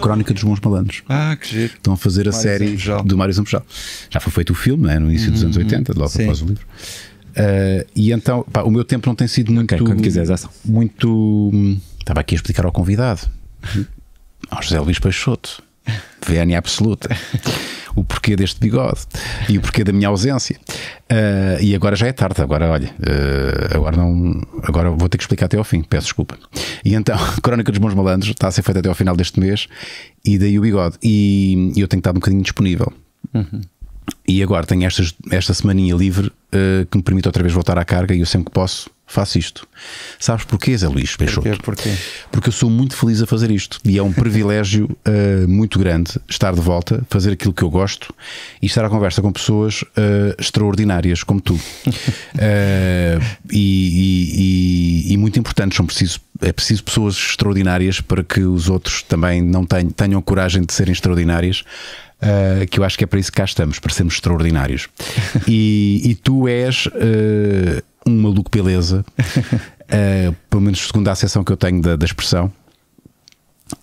Crónica dos Bons Malandros. Ah, que giro. Estão a fazer a série Zambujal. do Mário Zambujal. Já foi feito o filme, né? no início dos anos 80, uhum. logo sim. após o livro. Uh, e então, pá, o meu tempo não tem sido muito. Okay, quando quiseres, ação. Muito. Hum, estava aqui a explicar ao convidado, uhum. ao José Luís Peixoto Vénia absoluta. O porquê deste bigode e o porquê da minha ausência. Uh, e agora já é tarde, agora olha, uh, agora não. Agora vou ter que explicar até ao fim, peço desculpa. E então, Crónica dos Bons Malandros está a ser feita até ao final deste mês e daí o bigode. E, e eu tenho que estar um bocadinho disponível. Uhum. E agora tenho estas, esta semaninha livre uh, que me permite outra vez voltar à carga e eu sempre que posso faço isto. Sabes porquê, Zé Luís Peixoto? Porquê, porquê? Porque eu sou muito feliz a fazer isto e é um privilégio uh, muito grande estar de volta, fazer aquilo que eu gosto e estar à conversa com pessoas uh, extraordinárias como tu. Uh, e, e, e, e, muito importantes, são preciso, é preciso pessoas extraordinárias para que os outros também não tenham, tenham coragem de serem extraordinárias. Uh, que eu acho que é para isso que cá estamos, para sermos extraordinários. e, e, tu és um maluco beleza, uh, pelo menos segundo a acessão que eu tenho da, da expressão.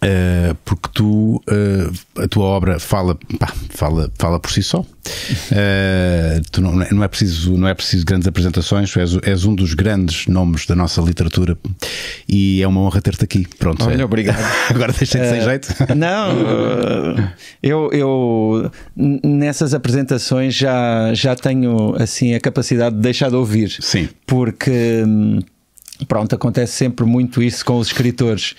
Eh, porque tu uh, a tua obra fala pá, fala fala por si só uh, não, não, é preciso não é preciso grandes apresentações és, és, um dos grandes nomes da nossa literatura e é uma honra ter-te aqui pronto Olha, é. obrigado agora deixei de sem jeito não eu, eu nessas apresentações já já tenho assim a capacidade de deixar de ouvir sim porque hum, Pronto, acontece sempre muito isso com os escritores.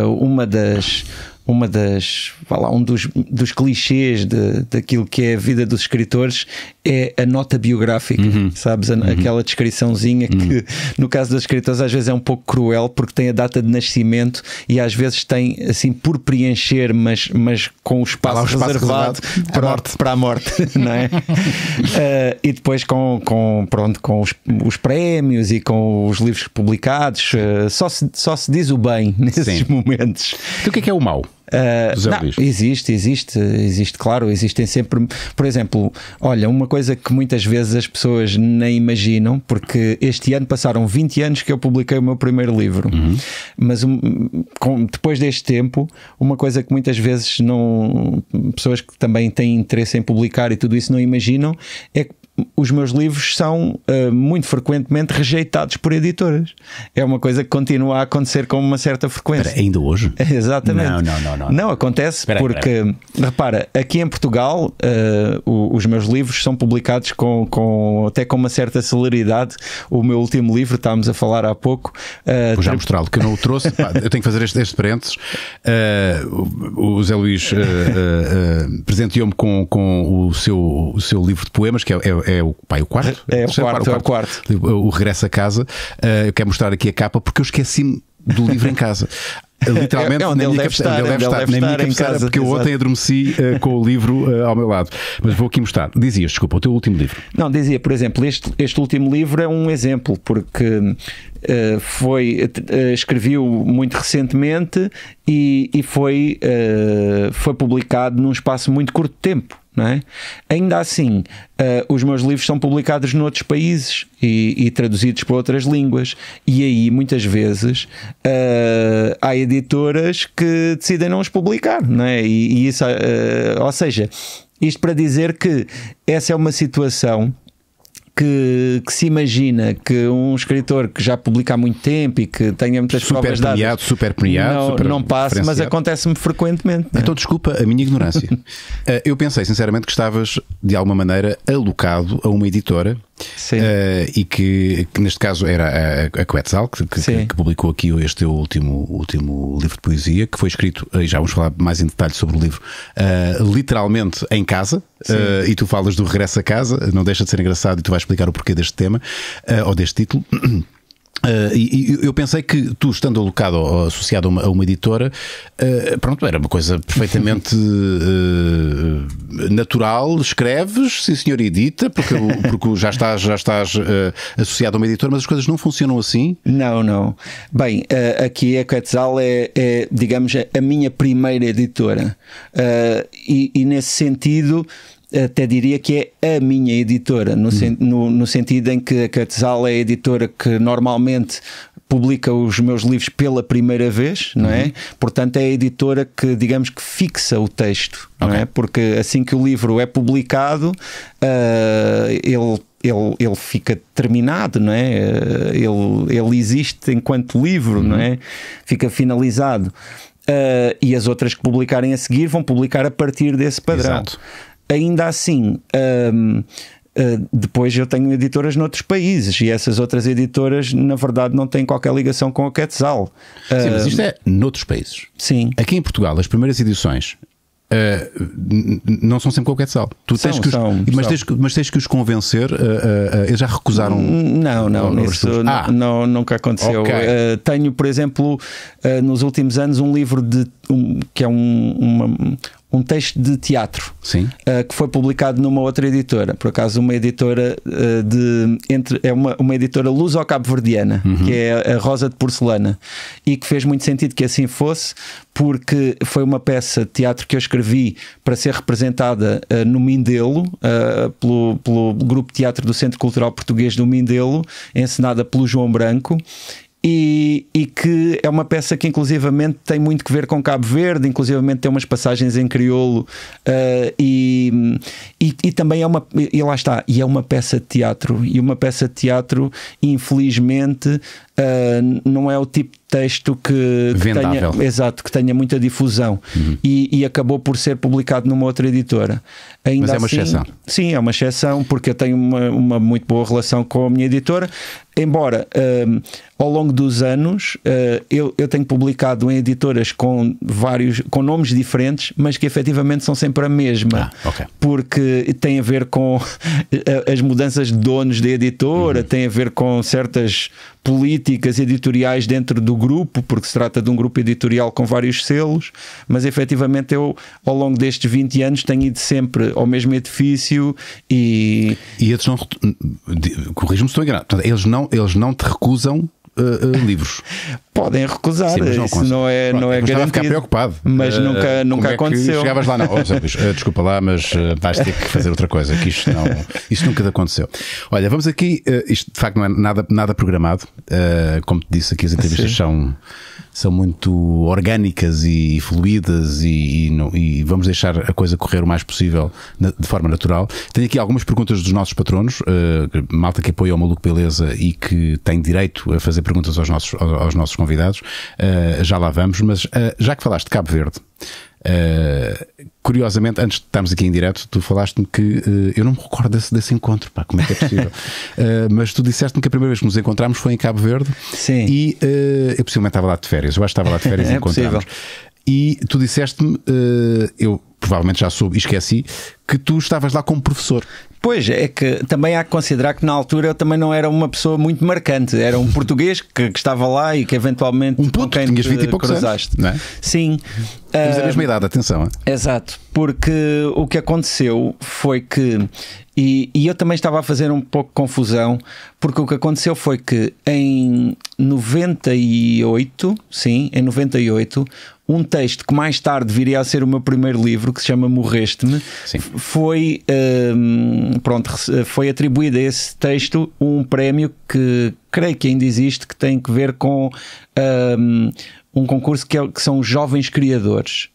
Uh, uma das uma das, lá, um dos, dos clichês de, daquilo que é a vida dos escritores é a nota biográfica, uhum. sabes? A, uhum. Aquela descriçãozinha uhum. que, no caso dos escritores, às vezes é um pouco cruel porque tem a data de nascimento e às vezes tem, assim, por preencher, mas, mas com o espaço, ah, espaço reservado, reservado, para a morte, para a morte não é? uh, e depois com, com, pronto, com os, os, prémios e com os livros publicados, uh, só, se, só se diz o bem nesses Sim. momentos. Então, o que é, que é o mal Uh, não, existe, existe, existe, claro, existem sempre. Por exemplo, olha, uma coisa que muitas vezes as pessoas nem imaginam, porque este ano passaram 20 anos que eu publiquei o meu primeiro livro, uhum. mas um, com, depois deste tempo, uma coisa que muitas vezes não. pessoas que também têm interesse em publicar e tudo isso não imaginam é que os meus livros são uh, muito frequentemente rejeitados por editoras. É uma coisa que continua a acontecer com uma certa frequência. Pera, ainda hoje? Exatamente. Não, não, não. Não, não acontece pera, porque, pera. repara, aqui em Portugal uh, os meus livros são publicados com, com, até com uma certa celeridade. O meu último livro, estávamos a falar há pouco. Uh, Vou já mostrá-lo, que eu não o trouxe. eu tenho que fazer este, este parênteses. Uh, o, o Zé Luís presenteou-me com, com o, seu, o seu livro de poemas, que é, é é o, pai o quarto? É, é o, quarto, é o quarto. O tipo, regresso a casa. Uh, eu quero mostrar aqui a capa porque eu esqueci-me do livro em casa. É, Literalmente, é, ele deve estar, deve estar, deve estar em casa, porque eu ontem adormeci uh, com o livro uh, ao meu lado. Mas vou aqui mostrar. Dizias, desculpa, o teu último livro. Não, dizia, por exemplo, este, este último livro é um exemplo, porque uh, foi, escreviu muito recentemente e, e foi, foi publicado num espaço muito curto de tempo. É? Ainda assim, uh, os meus livros são publicados noutros países e, e, traduzidos para outras línguas, e aí muitas vezes uh, há editoras que decidem não os publicar, não é? e, e isso, uh, ou seja, isto para dizer que essa é uma situação que, que, se imagina que um escritor que já publica há muito tempo e que tenha muitas super provas premiado, dadas, super premiado, não, super não passa, mas acontece-me frequentemente. É? Então, é? desculpa a minha ignorância. Eh, eu pensei, sinceramente, que estavas de alguma maneira alocado a uma editora Uh, e que, que, neste caso era a, a Quetzal que, que, que, publicou aqui este último, último livro de poesia que foi escrito, e eh, já vamos falar mais em detalhe sobre o livro, uh, literalmente em casa, Uh, e tu falas do regresso a casa, não deixa de ser engraçado e tu vais explicar o porquê deste tema uh, ou deste título. Uh, e, eu pensei que tu, estando alocado ou associado a uma, a uma editora, uh, pronto, era uma coisa perfeitamente uh, natural. Escreves, sim senhor, edita, porque, porque já estás, já estás associado a uma editora, mas as coisas não funcionam assim? Não, não. Bem, aqui a Quetzal é, é, digamos, a minha primeira editora. E, e, nesse sentido, até diria que é a minha editora, no, sen uhum. no, no sentido em que a Catesal é a editora que normalmente publica os meus livros pela primeira vez, não é? Uhum. Portanto, é a editora que, digamos que fixa o texto, okay. não é? Porque assim que o livro é publicado, uh, ele ele, ele fica terminado, não é? Ah, ele, ele existe enquanto livro, uhum. não é? Uhum. Fica finalizado. Uh, e as outras que publicarem a seguir vão publicar a partir desse padrão. Exato ainda assim. Um, Uh, hum, depois eu tenho editoras noutros países e essas outras editoras, na verdade, não têm qualquer ligação com a Quetzal. Uh, sim, mas hum, isto é noutros países. Sim. Aqui em Portugal, as primeiras edições. Uh, não são sempre com o Quetzal. Tu são, tens que os, são, mas, são. Tens, mas tens que os convencer. Uh, uh, uh, eles já recusaram. Não, não, não isso ah. não, nunca aconteceu. Okay. Eh, tenho, por exemplo, eh, nos últimos anos, um livro de um, que é um, uma, um texto de teatro uh, que foi publicado numa outra editora, por acaso uma editora uh, de entre é uma, uma editora luso-cabo-verdiana uhum. que é a Rosa de Porcelana e que fez muito sentido que assim fosse porque foi uma peça de teatro que eu escrevi para ser representada uh, no Mindelo pelo, pelo grupo de teatro do Centro Cultural Português do Mindelo, encenada pelo João Branco e, e, que é uma peça que inclusivamente tem muito que ver com Cabo Verde, inclusivamente tem umas passagens em crioulo uh, e, e, e, também é uma e lá está, e é uma peça de teatro e uma peça de teatro infelizmente uh, não é o tipo de texto que, que tenha, exato, que tenha muita difusão uhum. e, e, acabou por ser publicado numa outra editora. Ainda Mas é uma assim, exceção. Sim, é uma exceção, porque eu tenho uma, uma muito boa relação com a minha editora, embora uh, ao longo dos anos uh, eu, eu tenho publicado em editoras com vários com nomes diferentes, mas que efetivamente são sempre a mesma, ah, okay. porque tem a ver com as mudanças de donos da editora, uhum. tem a ver com certas políticas editoriais dentro do grupo, porque se trata de um grupo editorial com vários selos, mas efetivamente eu, ao longo destes 20 anos, tenho ido sempre ao mesmo edifício e. E eles não. Corrijo-me se estou enganado. Eles não, eles não te recusam uh, livros. Podem recusar, Sim, não isso não é, não é garantido. ficar preocupado. Mas uh, nunca, nunca é aconteceu. chegavas lá, não. desculpa lá, mas vais ter que fazer outra coisa, que isto, não, isto nunca aconteceu. Olha, vamos aqui, isto de facto não é nada, nada programado. como te disse, aqui as entrevistas Sim. são são muito orgânicas e fluídas e, e, e, vamos deixar a coisa correr o mais possível na, de forma natural. Tenho aqui algumas perguntas dos nossos patronos, uh, malta que apoia o Maluco Beleza e que tem direito a fazer perguntas aos nossos, aos, nossos convidados. Uh, já lá vamos, mas uh, já que falaste de Cabo Verde. Eh, curiosamente, antes de estarmos aqui em direto, tu falaste-me que uh, eu não me recordo desse, desse encontro, pá, como é que é possível? uh, mas tu disseste-me que a primeira vez que nos encontramos foi em Cabo Verde Sim. e eu possivelmente estava lá de férias, eu acho que estava lá de férias e é encontramos. E tu disseste-me, eu provavelmente já soube e esqueci, que tu estavas lá como professor. Pois, é que também há que considerar que na altura eu também não era uma pessoa muito marcante. Era um português que, que estava lá e que eventualmente. Um puto, com quem tinhas 20 e poucos cruzaste. anos, não é? Sim. Temos uh, a ah, mesma idade, atenção. Exato, porque o que aconteceu foi que. E, e eu também estava a fazer um pouco confusão, porque o que aconteceu foi que em 98, sim, em 98, um texto que mais tarde viria a ser o meu primeiro livro, que se chama Morreste-me, foi, um, pronto, foi atribuído a esse texto um prémio que creio que ainda existe, que tem que ver com um, um concurso que, é, que são jovens criadores.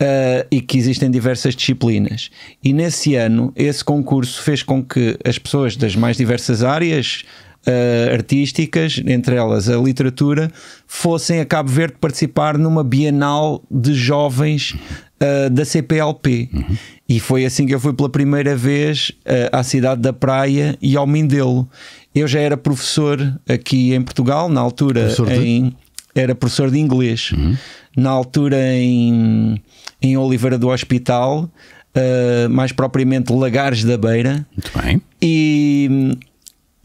Uh, e que existem diversas disciplinas. E nesse ano, esse concurso fez com que as pessoas das mais diversas áreas, uh, artísticas, entre elas a literatura, fossem a Cabo Verde participar numa Bienal de Jovens uh, da CPLP. Uhum. E foi assim que eu fui pela primeira vez uh, à cidade da Praia e ao Mindelo. Eu já era professor aqui em Portugal, na altura professor em, de... era professor de inglês. Uhum. Na altura em, em Oliveira do Hospital, uh, mais propriamente Lagares da Beira. Muito bem. E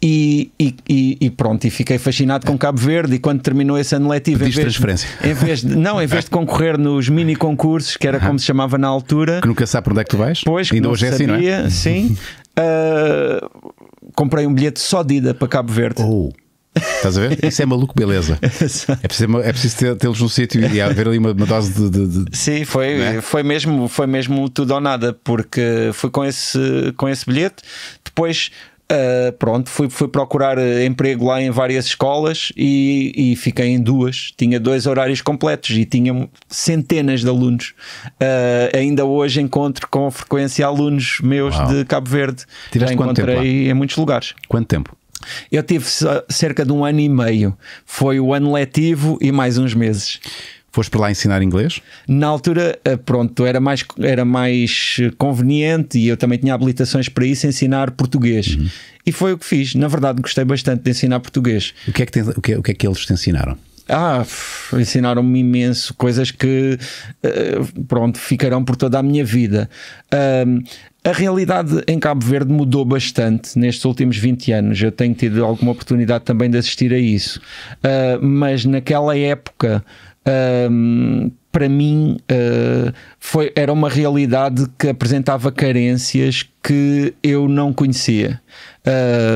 e, e, e, pronto, e fiquei fascinado com Cabo Verde. E quando terminou esse ano letivo, em vez, transferência. Em vez de, não, em vez de concorrer nos mini concursos, que era como se chamava na altura, que nunca sabe por onde é que tu vais, pois, ainda hoje sabia, é assim, não é? Sim, uh, comprei um bilhete só de ida para Cabo Verde. Oh. Estás a ver? Isso é maluco, beleza. É preciso, é preciso tê-los no sítio e haver ali uma, uma dose de, de, de. Sim, foi, é? foi, mesmo, foi mesmo tudo ou nada, porque foi com esse, com esse bilhete. Depois Uh, pronto, fui, fui procurar eh, emprego lá em várias escolas e, e, fiquei em duas. Tinha dois horários completos e tinha centenas de alunos. Uh, ainda hoje encontro com frequência alunos meus Uau. de Cabo Verde. Tiraste Já encontrei em muitos lugares. Quanto tempo? Eu tive cerca de um ano e meio. Foi o ano letivo e mais uns meses. Foste para lá ensinar inglês? Na altura, eh, pronto, era mais, era mais eh, conveniente e eu também tinha habilitações para isso, ensinar português. Uhum. E foi o que fiz. Na verdade, gostei bastante de ensinar português. O que é que, o que, é, o que, é que eles te ensinaram? Ah, ensinaram-me imenso coisas que, eh, pronto, ficarão por toda a minha vida. Um, a realidade em Cabo Verde mudou bastante nestes últimos 20 anos. Eu tenho tido alguma oportunidade também de assistir a isso. Uh, mas naquela época um, para mim uh, foi, era uma realidade que apresentava carências que eu não conhecia.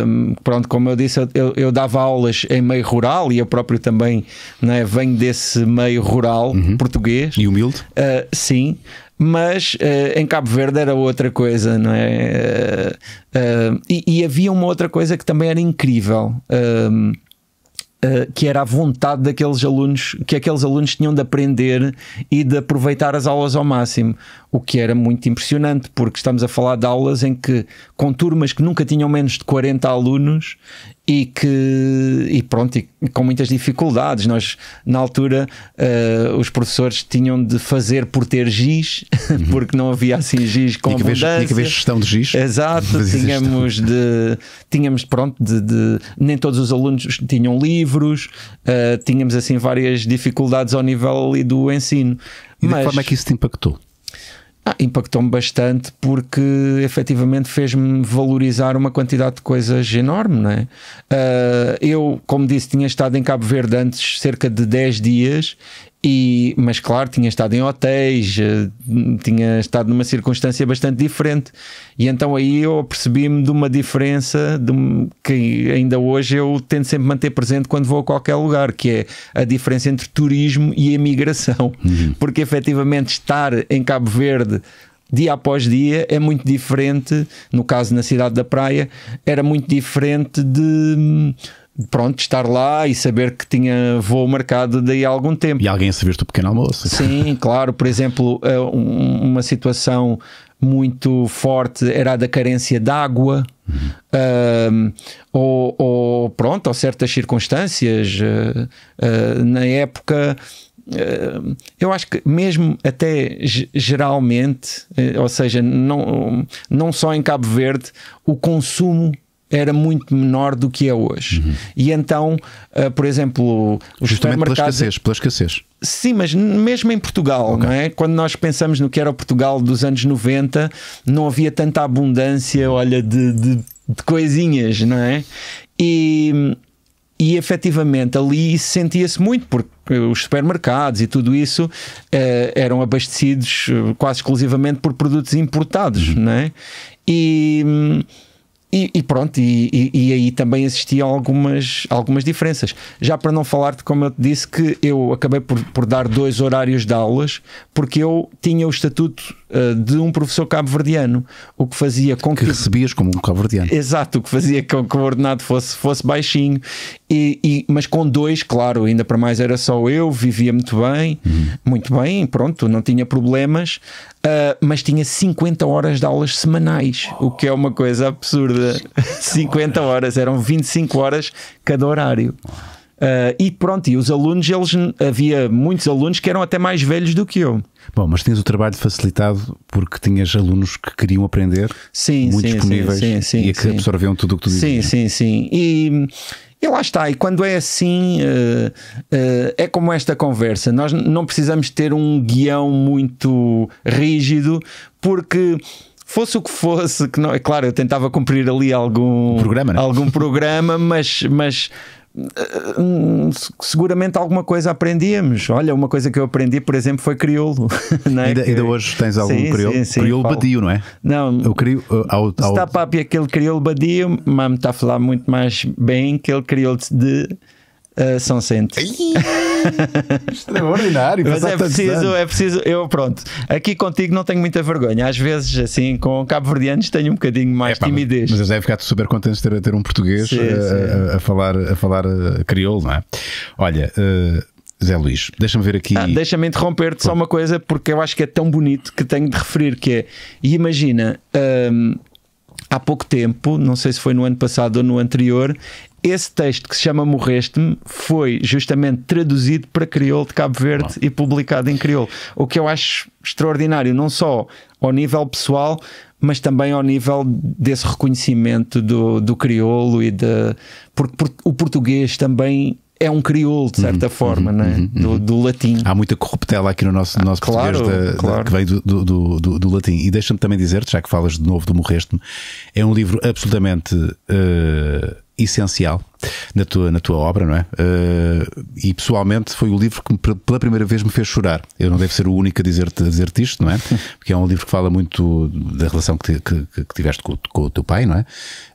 Um, pronto, como eu disse, eu, eu, dava aulas em meio rural e eu próprio também né, venho desse meio rural uhum. português. E humilde? Uh, sim, mas uh, em Cabo Verde era outra coisa, não é? Uh, e, e, havia uma outra coisa que também era incrível. Um, eh, que era a vontade daqueles alunos, que aqueles alunos tinham de aprender e de aproveitar as aulas ao máximo, o que era muito impressionante, porque estamos a falar de aulas em que, com turmas que nunca tinham menos de 40 alunos e que e pronto, e com muitas dificuldades. Nós, na altura, uh, os professores tinham de fazer por ter giz, uhum. porque não havia assim giz com tinha abundância. Tinha que haver gestão de giz. Exato, tínhamos de, tínhamos pronto, de, de, nem todos os alunos tinham livros, uh, tínhamos assim várias dificuldades ao nível ali do ensino. E Mas, de que forma é que isso te impactou? Ah, Impactou-me bastante porque efetivamente fez-me valorizar uma quantidade de coisas enorme, não é? Uh, eu, como disse, tinha estado em Cabo Verde antes cerca de 10 dias e, mas claro, tinha estado em hotéis, eh, tinha estado numa circunstância bastante diferente, e então aí eu percebi-me de uma diferença de, que ainda hoje eu tento sempre manter presente quando vou a qualquer lugar, que é a diferença entre turismo e emigração, uhum. porque efetivamente estar em Cabo Verde dia após dia é muito diferente. No caso, na cidade da Praia, era muito diferente de hum, pronto, estar lá e saber que tinha voo marcado daí a algum tempo. E alguém a servir-te o pequeno almoço. Sim, claro. Por exemplo, eh, uma situação muito forte era a da carência de água. Uhum. Uh, ou, ou, pronto, ou certas circunstâncias uh, uh, na época eu acho que mesmo até geralmente, ou seja, não, não só em Cabo Verde, o consumo era muito menor do que é hoje. Uhum. E então, uh, por exemplo, os Justamente pela escassez, pela escassez. Sim, mas mesmo em Portugal, okay. não é? Quando nós pensamos no que era o Portugal dos anos 90, não havia tanta abundância, olha, de, de, de coisinhas, não é? E, e efetivamente ali sentia-se muito, porque os supermercados e tudo isso ah, eram abastecidos ah, quase exclusivamente por produtos importados, uhum. não é? E hum, e, e, pronto, e, e, e, aí também existiam algumas, algumas diferenças. Já para não falar de como eu te disse, que eu acabei por, por dar dois horários de aulas, porque eu tinha o estatuto uh, de um professor cabo-verdiano, o que fazia com que. Que recebias como um cabo-verdiano. Exato, o que fazia com que o ordenado fosse, fosse baixinho. E, e, mas com dois, claro, ainda para mais era só eu, vivia muito bem, uhum. muito bem, pronto, não tinha problemas, uh, mas tinha 50 horas de aulas semanais, oh. o que é uma coisa absurda. 50 horas, eram 25 horas cada horário. Oh. Uh, e pronto, e os alunos, eles havia muitos alunos que eram até mais velhos do que eu. Bom, mas tinhas o trabalho facilitado porque tinhas alunos que queriam aprender, sim, muito sim, disponíveis sim, sim, e é que absorviam tudo o que tu dizias. Sim, sim, sim. E, e lá está, e quando é assim, uh, uh, é como esta conversa. Nós não precisamos ter um guião muito rígido, porque fosse o que fosse, que não, é claro, eu tentava cumprir ali algum um programa, né? algum programa mas, mas seguramente alguma coisa aprendíamos. Olha, uma coisa que eu aprendi, por exemplo, foi crioulo. É? Ainda, ainda, hoje tens algum sim, crioulo? Sim, sim, crioulo falo. badio, não é? Não, o crioulo, uh, ao, ao... Está papi aquele crioulo badio, mas está a falar muito mais bem que ele crioulo de eh, são 100. Extraordinário. Mas é preciso, é preciso. Eu, pronto, aqui contigo não tenho muita vergonha. Às vezes, assim, com cabo-verdianos tenho um bocadinho mais Epá, timidez. Mas, mas deve ficar super contente de ter, um português sim, eh, a, sim. A, a, falar, a falar eh, crioulo, não é? Olha. Uh, Zé Luís, deixa-me ver aqui. Ah, deixa-me interromper-te só uma coisa, porque eu acho que é tão bonito que tenho de referir que é. E imagina, hum, há pouco tempo, não sei se foi no ano passado ou no anterior, esse texto que se chama Morreste-me foi justamente traduzido para crioulo de Cabo Verde e publicado em crioulo. O que eu acho extraordinário, não só ao nível pessoal, mas também ao nível desse reconhecimento do, do crioulo e de. Porque, o português também é um crioulo, de certa uhum, forma, uhum, né? Uhum, do, uhum. do, latim. Há muita corruptela aqui no nosso, no nosso claro, português da, claro. da, que vem do, do, do latim. E deixa-me também dizer, já que falas de novo do Morreste-me, é um livro absolutamente. Uh, essencial na tua, na tua obra, não é? Uh, e pessoalmente foi o livro que pela primeira vez me fez chorar. Eu não devo ser o único a dizer-te dizer isto, não é? Porque é um livro que fala muito da relação que, que, que tiveste com, com, o teu pai, não é?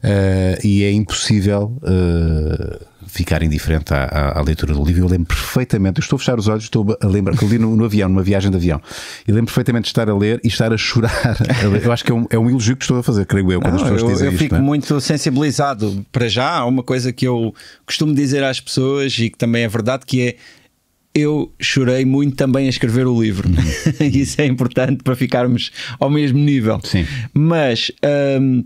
Uh, e é impossível. Uh, ficar indiferente à, à, à, leitura do livro. Eu lembro perfeitamente, eu estou a fechar os olhos, estou a lembrar que li no, no avião, numa viagem de avião, e lembro perfeitamente de estar a ler e estar a chorar. eu acho que é um, é um elogio que estou a fazer, creio eu, quando não, as pessoas eu, dizem eu isto. Eu fico é? muito sensibilizado para já. Há uma coisa que eu costumo dizer às pessoas e que também é verdade, que é eu chorei muito também a escrever o livro. Uhum. Isso é importante para ficarmos ao mesmo nível. Sim. Mas. Hum,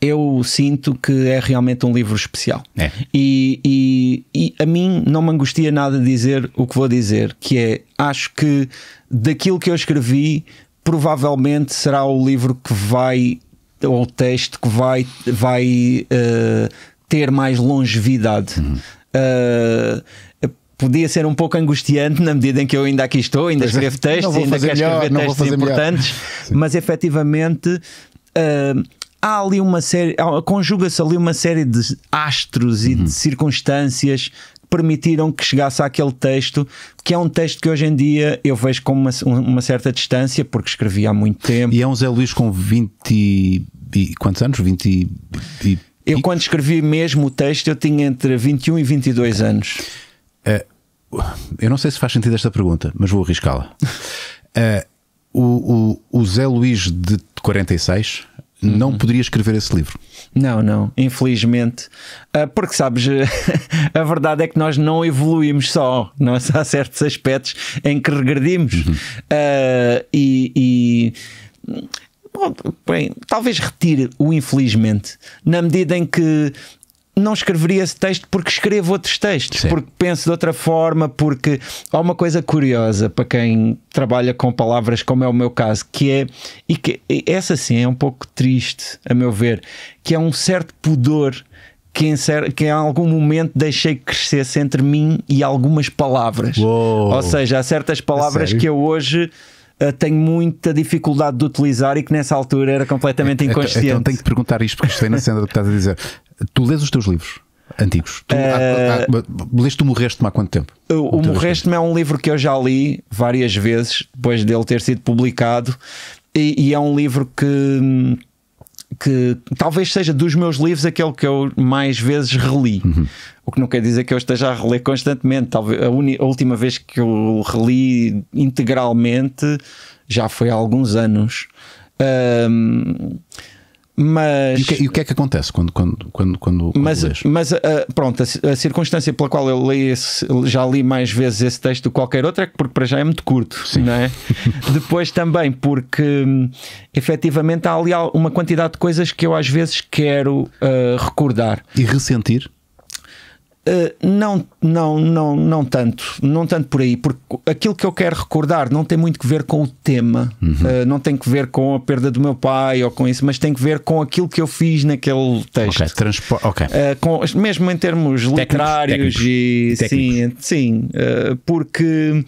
eu sinto que é realmente um livro especial. É. E, e, e, a mim não me angustia nada dizer o que vou dizer, que é acho que daquilo que eu escrevi, provavelmente será o livro que vai, ou o texto que vai, vai uh, ter mais longevidade. Uhum. Uh, podia ser um pouco angustiante na medida em que eu ainda aqui estou, ainda é. escrevo textos, ainda quero escrever melhor, textos importantes, mas efetivamente uh, há ali uma série, conjuga-se ali uma série de astros e uhum. de circunstâncias que permitiram que chegasse àquele texto, que é um texto que hoje em dia eu vejo com uma, uma certa distância, porque escrevi há muito tempo. E é um Zé Luís com 20 e, quantos anos? 20 e, Eu quando escrevi mesmo o texto eu tinha entre 21 e 22 anos. Uh, eu não sei se faz sentido esta pergunta, mas vou arriscá-la. Uh, o, o, o Zé Luís de 46 não uhum. poderia escrever esse livro. Não, não, infelizmente. Ah, porque sabes, a verdade é que nós não evoluímos só, nós há certos aspectos em que regredimos. Uhum. Uh, e, e... Bom, bem, talvez retire o infelizmente, na medida em que não escreveria esse texto porque escrevo outros textos, Sim. porque penso de outra forma, porque há uma coisa curiosa para quem trabalha com palavras, como é o meu caso, que é, e que essa sim é um pouco triste, a meu ver, que é um certo pudor que em, que em algum momento deixei que crescesse entre mim e algumas palavras. Uou. Ou seja, há certas palavras que eu hoje eh, tenho muita dificuldade de utilizar e que nessa altura era completamente então, então inconsciente. Então, tenho que perguntar isto, porque isto vem na cena do que estás a dizer. Tu lês os teus livros? Antigos. Tu, uh, há, eh, há, leste o Morreste-me há quanto tempo? O, o Morreste-me é um livro que eu já li várias vezes depois dele ter sido publicado e, e é um livro que, que talvez seja dos meus livros aquele que eu mais vezes reli. Uhum. O que não quer dizer que eu esteja a reler constantemente. Talvez a, a última vez que eu reli integralmente já foi há alguns anos. Um, mas. E o, que, é, e o que, é que acontece quando, quando, quando, quando mas, lês? Mas, uh, pronto, a, a, circunstância pela qual eu li esse, já li mais vezes esse texto do que qualquer outro é que porque para já é muito curto, Sim. não é? Depois também porque hum, efetivamente há ali uma quantidade de coisas que eu às vezes quero uh, recordar. E ressentir? Eh, não, não, não, não tanto, não tanto por aí, porque aquilo que eu quero recordar não tem muito que ver com o tema, uhum. uh, não tem que ver com a perda do meu pai ou com isso, mas tem que ver com aquilo que eu fiz naquele texto. Ok, Transpo okay. Uh, com, mesmo em termos técnicos, literários técnicos, e técnicos. sim, sim, porque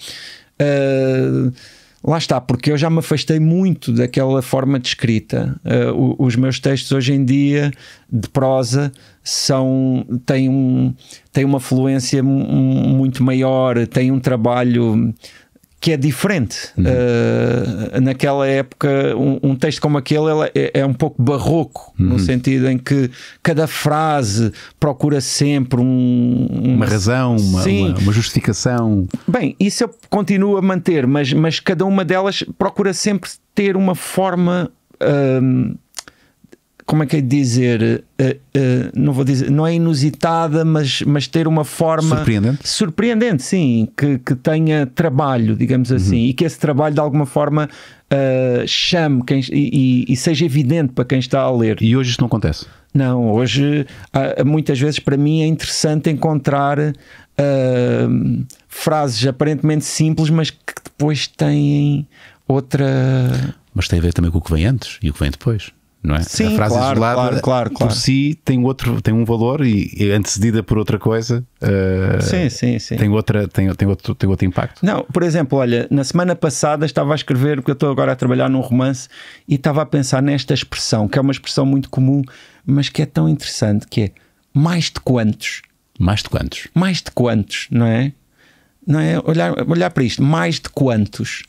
Lá está, porque eu já me afastei muito daquela forma de escrita. Uh, os meus textos hoje em dia, de prosa, são, têm, um, têm uma fluência muito maior, têm um trabalho que é diferente. Uhum. Uh, naquela época, um, um, texto como aquele é, é, um pouco barroco, uhum. no sentido em que cada frase procura sempre um, um... uma razão, uma, uma, uma, justificação. Bem, isso eu continuo a manter, mas, mas cada uma delas procura sempre ter uma forma. Hum, como é que é dizer, uh, uh, não vou dizer, não é inusitada, mas, mas ter uma forma surpreendente, surpreendente sim, que, que tenha trabalho, digamos uhum. assim, e que esse trabalho de alguma forma uh, chame quem, e, e, seja evidente para quem está a ler. E hoje isto não acontece? Não, hoje ah, muitas vezes para mim é interessante encontrar ah, frases aparentemente simples, mas que depois têm outra. Mas tem a ver também com o que vem antes e o que vem depois não é? Sim, a frase claro, isolada claro, claro, claro. por si tem, outro, tem um valor e, e é antecedida por outra coisa uh, sim, sim, sim. Tem, outra, tem, tem, outro, tem outro impacto. Não, por exemplo, olha, na semana passada estava a escrever, porque eu estou agora a trabalhar num romance e estava a pensar nesta expressão, que é uma expressão muito comum, mas que é tão interessante, que é mais de quantos? Mais de quantos? Mais de quantos, não é? Não é? Olhar, olhar para isto, mais de quantos?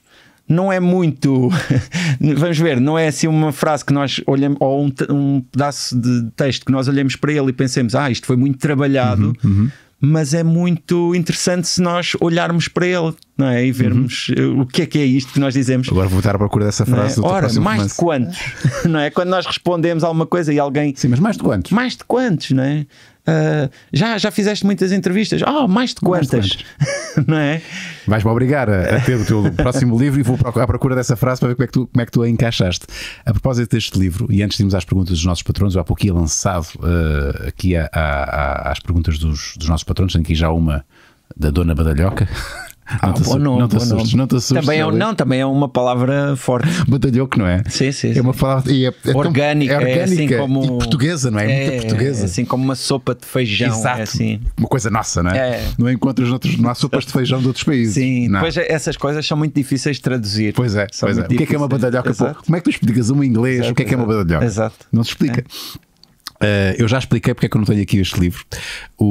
não é muito. Vamos ver, não é assim uma frase que nós olhamos, ou um, um, pedaço de texto que nós olhamos para ele e pensemos, ah, isto foi muito trabalhado. Uhum, uhum. Mas é muito interessante se nós olharmos para ele não é? e vermos uhum. o que é que é isto que nós dizemos. Agora vou estar à procura dessa é? frase. É? Ora, mais romance. de quantos? não é? Quando nós respondemos a alguma coisa e alguém. Sim, mas mais de quantos? Mais de quantos, não é? Uh, já, já fizeste muitas entrevistas? Ah, oh, mais de quantas? não é? Vais-me obrigar a, a, ter o teu próximo livro e vou à procura dessa frase para ver como é, que tu, como é que tu a encaixaste. A propósito deste livro, e antes de irmos às perguntas dos nossos patronos, eu há pouquinho lançado uh, aqui a, a, a, às perguntas dos, dos nossos patronos, tenho aqui já uma da Dona Badalhoca. Ah, não, te, não assustes, não te assustes. Também é, não, também é uma palavra forte. Batalhoco, não é? Sim, sim. sim. É uma palavra. E é, é orgânica, tão, é orgânica é assim como, e portuguesa, não é? é Muito é, portuguesa. assim como uma sopa de feijão. É exato. Assim. Uma coisa nossa, não é? é? Não encontras noutros, não há sopas de feijão de outros países. Sim, não. essas coisas são muito difíceis de traduzir. Pois é, pois é. O que é que é uma badalhoca? Como é que tu explicas uma em inglês? Exato, o que é que é uma badalhoca? Exato. Não se explica. Uh, eu já expliquei porque é que eu não tenho aqui este livro, o,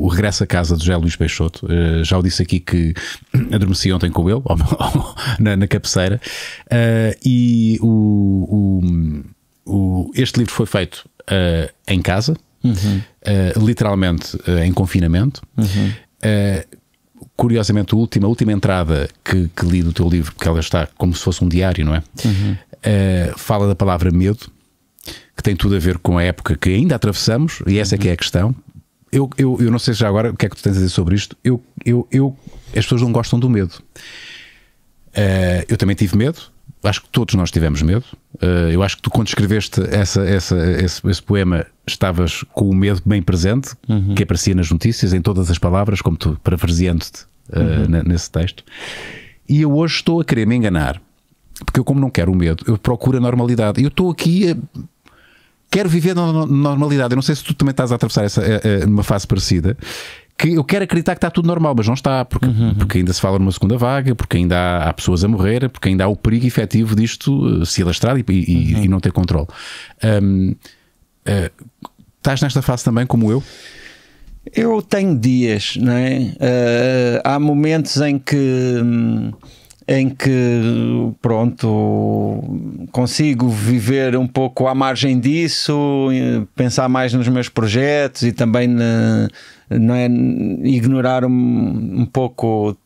o, o Regresso à Casa do José Luís Peixoto. Uh, já o disse aqui que adormeci ontem com ele, ao, ao, na, na, cabeceira. Uh, e o, o, este livro foi feito em casa, uhum. literalmente em confinamento. Uhum. Curiosamente, a última, a última entrada que, que, li do teu livro, porque ela está como se fosse um diário, não é? Uhum. fala da palavra medo que tem tudo a ver com a época que ainda atravessamos, e essa é que é a questão. Eu, eu, eu não sei já agora o que é que tu tens a dizer sobre isto. Eu, eu, eu, as pessoas não gostam do medo. Uh, eu também tive medo, acho que todos nós tivemos medo. Uh, eu acho que tu, quando escreveste essa, essa, esse, esse poema, estavas com o medo bem presente, uhum. que aparecia nas notícias, em todas as palavras, como tu, parafraseando-te uh, uhum. nesse texto. E eu hoje estou a querer me enganar, porque eu, como não quero o medo, eu procuro a normalidade. Eu estou aqui a quero viver na normalidade. Eu não sei se tu também estás a atravessar essa, eh, eh, numa fase parecida que eu quero acreditar que está tudo normal, mas não está, porque, uhum, uhum. porque ainda se fala numa segunda vaga, porque ainda há, há, pessoas a morrer, porque ainda há o perigo efetivo disto eh, se alastrar e, e, uhum. e não ter controle. Um, uh, estás nesta fase também, como eu? Eu tenho dias, não é? Uh, há momentos em que. Hum, em que, pronto, consigo viver um pouco à margem disso, pensar mais nos meus projetos e também na, eh, não é, ignorar um, um pouco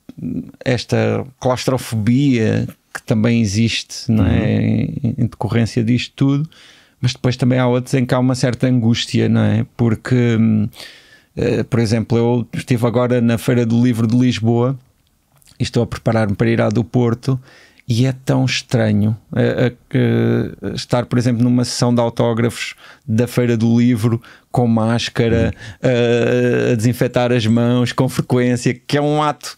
esta claustrofobia que também existe não é? Uhum. em decorrência disto tudo, mas depois também há outros em que há uma certa angústia, não é? Porque, hum, eh, por exemplo, eu estive agora na Feira do Livro de Lisboa e estou a preparar-me para ir à do Porto e é tão estranho eh, eh, eh, estar, por exemplo, numa sessão de autógrafos da Feira do Livro com máscara, a, hum. a desinfetar as mãos com frequência, que é um ato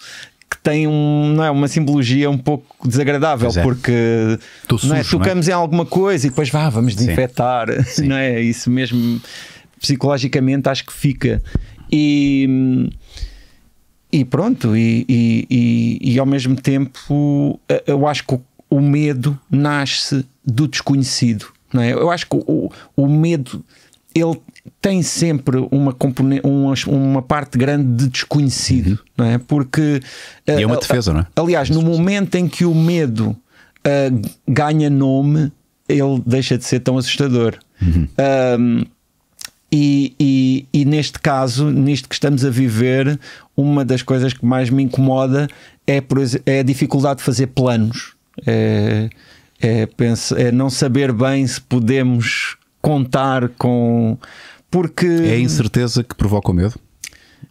que tem um, não é, uma simbologia um pouco desagradável, é. porque é, sujo, é, tocamos em alguma coisa e depois vá, vamos desinfetar, Sim. não é? Isso mesmo psicologicamente acho que fica. E hum, e pronto, e, e, e, e ao mesmo tempo eh, eu acho que o, o, medo nasce do desconhecido. Não é? Eu acho que o, o medo ele tem sempre uma, uma, uma parte grande de desconhecido, uhum. não é? Porque e é eh, uma defesa, não é? Aliás, no momento em que o medo uh, ganha nome, ele deixa de ser tão assustador. Uhum. Um, e, e, e, neste caso, neste que estamos a viver, uma das coisas que mais me incomoda é, por, é a dificuldade de fazer planos. É, é, penso, é não saber bem se podemos contar com. Porque. É a incerteza que provoca o medo.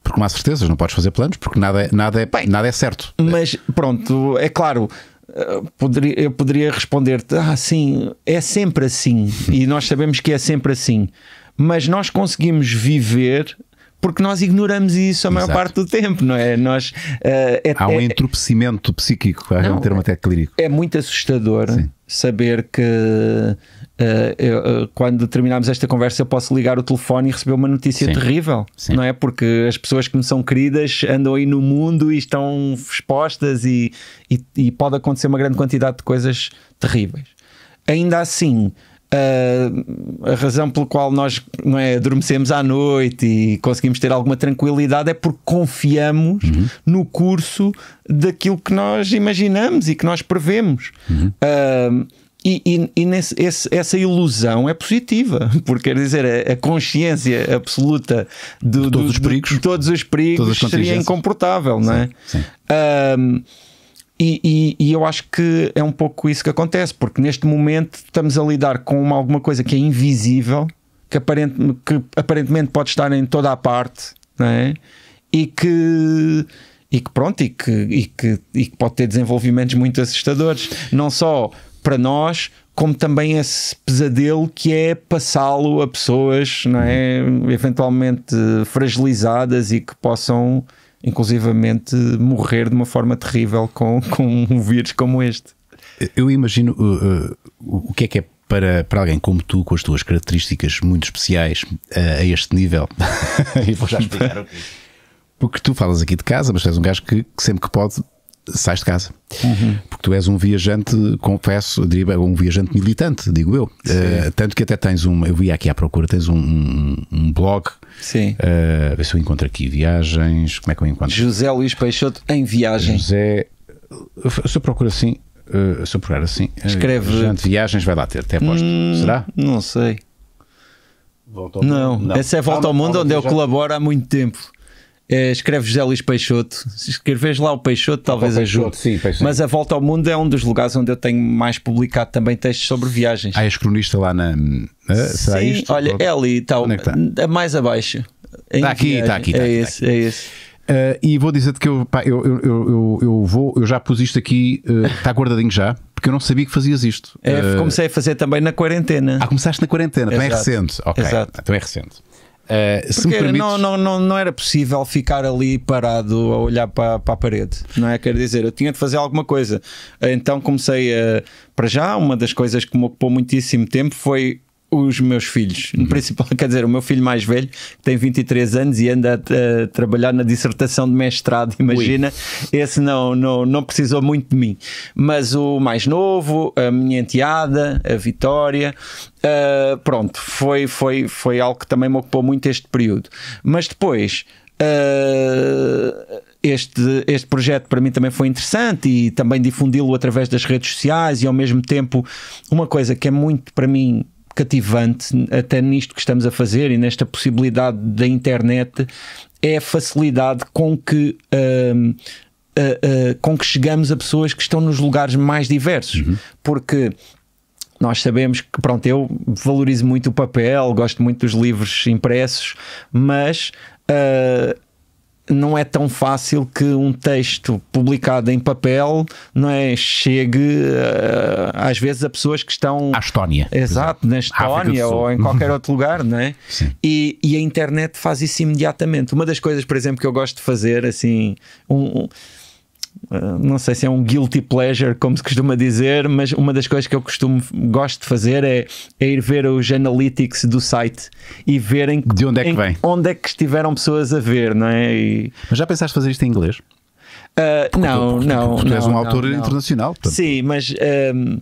Porque não há certezas, não podes fazer planos, porque nada, é, nada, é, bem, nada é certo. Mas pronto, é claro eh, poderia, eu poderia responder-te: ah, sim, é sempre assim, e nós sabemos que é sempre assim, mas nós conseguimos viver porque nós ignoramos isso a maior Exato. parte do tempo, não é? Nós, uh, é, Há um é, entorpecimento psíquico, há um termo é, até clínico. É muito assustador Sim. saber que uh, uh, quando terminarmos esta conversa eu posso ligar o telefone e receber uma notícia Sim. terrível, Sim. não é? Porque as pessoas que me são queridas andam aí no mundo e estão expostas e, e, e pode acontecer uma grande quantidade de coisas terríveis. Ainda assim, ah, a razão pelo qual nós não é, adormecemos à noite e conseguimos ter alguma tranquilidade é porque confiamos uhum. no curso daquilo que nós imaginamos e que nós prevemos. Uhum. Uh, e, e, e nesse, esse, essa ilusão é positiva, porque quer dizer, a, a consciência absoluta do, de, todos do, os perigos, de, todos os perigos seria incomportável, não é? Sim. sim. Ah, e, e, e, eu acho que é um pouco isso que acontece, porque neste momento estamos a lidar com uma, alguma coisa que é invisível, que, aparente, que aparentemente pode estar em toda a parte, não é? e, que, e que pronto, e que, e, que, e que pode ter desenvolvimentos muito assustadores, não só para nós, como também esse pesadelo que é passá-lo a pessoas não é? eventualmente fragilizadas e que possam inclusivamente morrer de uma forma terrível com, com um vírus como este. Eu imagino uh, uh, o que é que é para, para alguém como tu, com as tuas características muito especiais uh, a este nível. e vou já explicar o que é Porque tu falas aqui de casa, mas és um gajo que, que sempre que pode sais de casa. Uhum. Porque tu és um viajante, confesso, diria, um viajante militante, digo eu. Uh, tanto que até tens um, eu vi aqui à procura, tens um, um, um blog. Sim. Uh, ver se eu encontro aqui viagens. Como é que eu encontro? José Luís Peixoto em viagem. José. Se eu procuro assim, uh, se eu procurar assim, escreve. Viajante viagens, vai lá ter, até aposto. Hum, Será? Não sei. Volta ao não, mundo. não, essa é Volta ao Mundo, onde eu colaboro há muito tempo. É, escreve José Luís Peixoto. Se escreves lá o Peixoto, talvez o Peixoto, ajude. Sim, Peixoto. Mas a Volta ao Mundo é um dos lugares onde eu tenho mais publicado também textos sobre viagens. Ah, és cronista lá na. será sim, isto? olha, é ali tal. Tá, onde é que está? É mais abaixo. Está aqui, está aqui, tá, tá, é tá aqui. é esse, tá aqui. é esse. Uh, e vou dizer-te que eu, pá, eu, eu, eu, eu, vou, eu já pus isto aqui, está ah, uh, guardadinho já, porque eu não sabia que fazias isto. É, uh, comecei a fazer também na quarentena. Ah, começaste na quarentena, então Exato. também é recente. Ok, Exato. então é recente. Uh, Porque permites... não, não, não, não era possível ficar ali parado a olhar para, para a parede, não é? Quer dizer, eu tinha de fazer alguma coisa. Então comecei a. Para já, uma das coisas que me ocupou muitíssimo tempo foi os meus filhos, uhum. principal, quer dizer, o meu filho mais velho, que tem 23 anos e anda a, a trabalhar na dissertação de mestrado, imagina, Ui. esse não, não, não precisou muito de mim. Mas o mais novo, a minha enteada, a Vitória, uh, pronto, foi, foi, foi algo que também me ocupou muito este período. Mas depois. Uh, este, este projeto para mim também foi interessante e também difundi-lo através das redes sociais e ao mesmo tempo uma coisa que é muito para mim cativante, até nisto que estamos a fazer e nesta possibilidade da internet, é a facilidade com que. uh, uh, com que chegamos a pessoas que estão nos lugares mais diversos, uhum. porque nós sabemos que, pronto, eu valorizo muito o papel, gosto muito dos livros impressos, mas uh, não é tão fácil que um texto publicado em papel não é, chegue eh, às vezes a pessoas que estão. À Estónia. Exato, na Estónia ou em qualquer outro lugar, não é? Sim. E, e a internet faz isso imediatamente. Uma das coisas, por exemplo, que eu gosto de fazer, assim, um, um eh, não sei se é um guilty pleasure, como se costuma dizer, mas uma das coisas que eu costumo gosto de fazer é, é ir ver os analytics do site e verem de onde é que vem, onde é que estiveram pessoas a ver, não é? E... Mas já pensaste fazer isto em inglês? Uh, porque, não, porque, não, porque não. és um não, autor não. internacional. Portanto. Sim, mas um, ehm,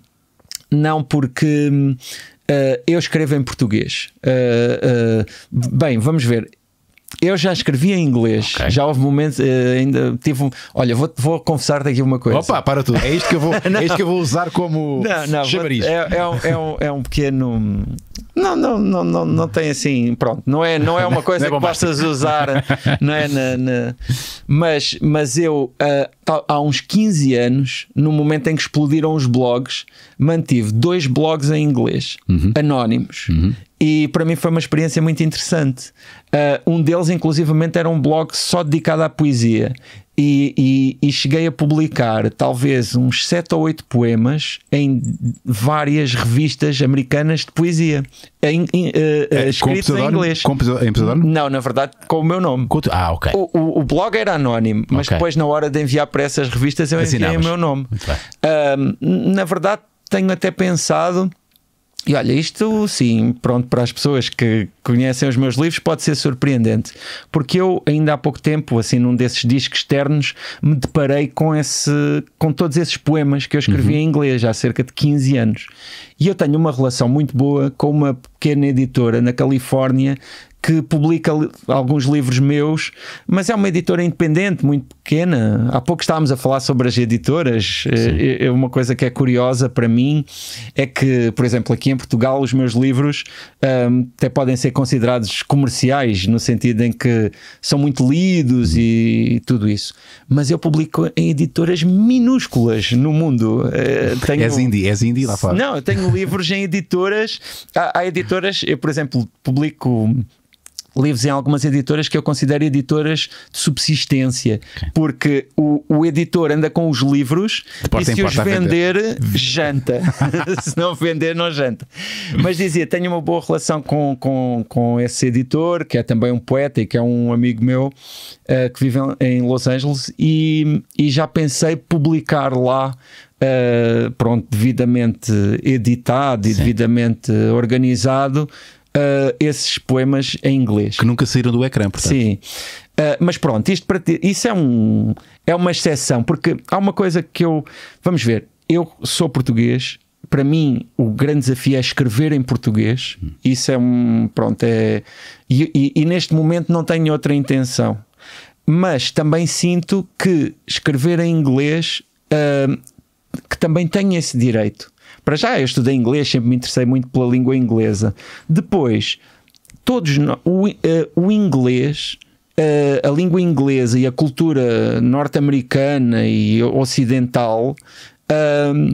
não porque uh, eu escrevo em português. Uh, bem, vamos ver eu já escrevi em inglês, okay. já houve momentos, eh, ainda tive um. Olha, vou, vou confessar-te aqui uma coisa. Opa, para tudo. É isto que eu vou, é isto que eu vou usar como não, não, É, é, um, é, um, é um pequeno. Não, não, não, não, não tem assim, pronto, não é, não é uma é coisa é que possas usar, não é? Na, na... Mas, mas eu, uh, há uns 15 anos, no momento em que explodiram os blogs, mantive dois blogs em inglês, uhum. anónimos, uhum. e para mim foi uma experiência muito interessante. Uh, um deles, inclusivamente, era um blog só dedicado à poesia, e, e, e, cheguei a publicar talvez uns sete ou oito poemas em várias revistas americanas de poesia em, em, uh, é, escritos em inglês. Com, em pseudónimo? Não, na verdade, com o meu nome. Com ah, ok. O, o, o, blog era anónimo, mas okay. depois, na hora de enviar para essas revistas, eu enviei o meu nome. na verdade, tenho até pensado e olha, isto sim, pronto, para as pessoas que conhecem os meus livros pode ser surpreendente, porque eu ainda há pouco tempo, assim, num desses discos externos, me deparei com esse, com todos esses poemas que eu escrevi uhum. em inglês há cerca de 15 anos. E eu tenho uma relação muito boa com uma pequena editora na Califórnia que publica alguns livros meus, mas é uma editora independente, muito pequena. Há pouco estávamos a falar sobre as editoras. É, uma coisa que é curiosa para mim é que, por exemplo, aqui em Portugal, os meus livros um, até podem ser considerados comerciais, no sentido em que são muito lidos e, e tudo isso. Mas eu publico em editoras minúsculas no mundo. Uh, tenho... És indie, és indie lá fora. Não, eu tenho livros em editoras. Há, há editoras, eu, por exemplo, publico livros em algumas editoras que eu considero editoras de subsistência, okay. porque o, o, editor anda com os livros e se os vender, vender. janta. se não vender, não janta. Mas dizia, tenho uma boa relação com, com, com esse editor, que é também um poeta e que é um amigo meu uh, que vive em Los Angeles, e, e já pensei publicar lá Uh, pronto, devidamente editado Sim. e devidamente organizado, uh, esses poemas em inglês. Que nunca saíram do ecrã, portanto. Sim. Uh, mas pronto, isto para ti, isso é, um, é uma exceção, porque há uma coisa que eu. Vamos ver, eu sou português, para mim o grande desafio é escrever em português. Isso é um. Pronto, é. E, e, e, neste momento não tenho outra intenção. Mas também sinto que escrever em inglês uh, que também tenho esse direito. Para já, eu estudei inglês, sempre me interessei muito pela língua inglesa. Depois, todos o, uh, o inglês a, eh, a língua inglesa e a cultura norte-americana e ocidental uh,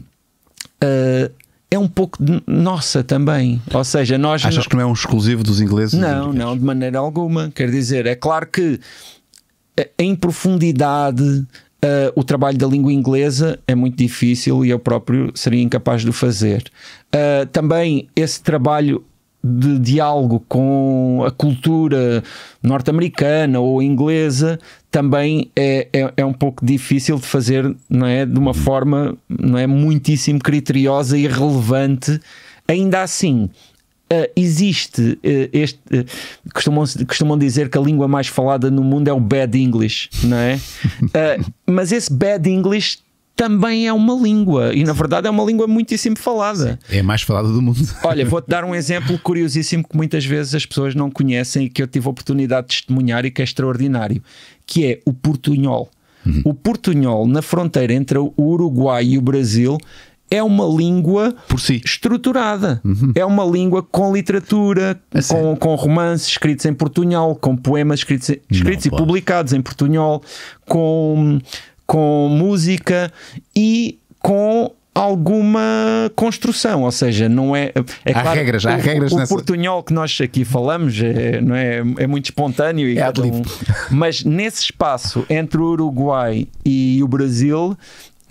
uh, é um pouco nossa também. Ou seja, nós. Achas que não é um exclusivo dos ingleses? Não, não, de maneira alguma. Quer dizer, é claro que em profundidade, Uh, o trabalho da língua inglesa é muito difícil e eu próprio seria incapaz de o fazer. Uh, também esse trabalho de diálogo com a cultura norte-americana ou inglesa também é, é, é, um pouco difícil de fazer não é? de uma forma não é? muitíssimo criteriosa e relevante. Ainda assim, eh, existe eh, este. Eh, costumam, costumam dizer que a língua mais falada no mundo é o bad English, não é? mas esse bad English também é uma língua e na verdade é uma língua muitíssimo falada. Sim, é a mais falada do mundo. Olha, vou-te dar um exemplo curiosíssimo que muitas vezes as pessoas não conhecem e que eu tive a oportunidade de testemunhar e que é extraordinário, que é o portunhol. Uhum. O portunhol na fronteira entre o Uruguai e o Brasil é uma língua por si estruturada. Uhum. É uma língua com literatura, é com, com, romances escritos em portunhol, com poemas escritos, escritos Não, e pode. publicados em portunhol, com, com música e com alguma construção, ou seja, não é, é há claro, regras, há o, regras o nessa... portunhol que nós aqui falamos é, não é, é muito espontâneo e é um, mas nesse espaço entre o Uruguai e o Brasil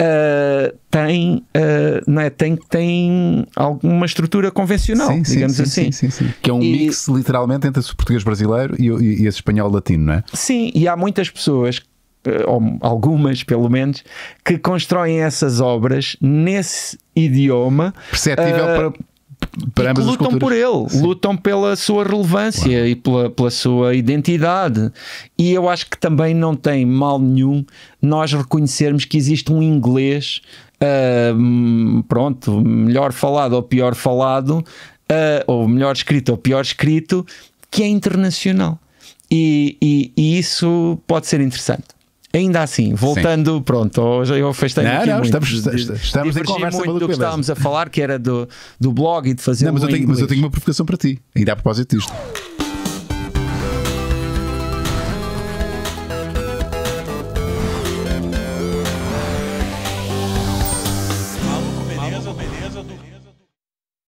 uh, tem, uh, não é? tem, tem alguma estrutura convencional, sim, digamos sim, assim. Sim, sim, sim, Que é um e... mix, literalmente, entre o português brasileiro e, e, e esse espanhol latino, não é? Sim, e há muitas pessoas eh, ou algumas pelo menos, que constroem essas obras nesse idioma perceptível uh, para, para lutam por ele, Sim. lutam pela sua relevância e pela, pela sua identidade. E eu acho que também não tem mal nenhum nós reconhecermos que existe um inglês, uh, pronto, melhor falado ou pior falado, uh, ou melhor escrito ou pior escrito, que é internacional. e, e, e isso pode ser interessante. Ainda assim, voltando, Sim. pronto, hoje eu festei não, aqui não, muito. estamos, estamos em conversa muito do que estávamos a falar, que era do, do blog e de fazer não, mas, um eu tenho, mas eu tenho uma provocação para ti, ainda a propósito disto.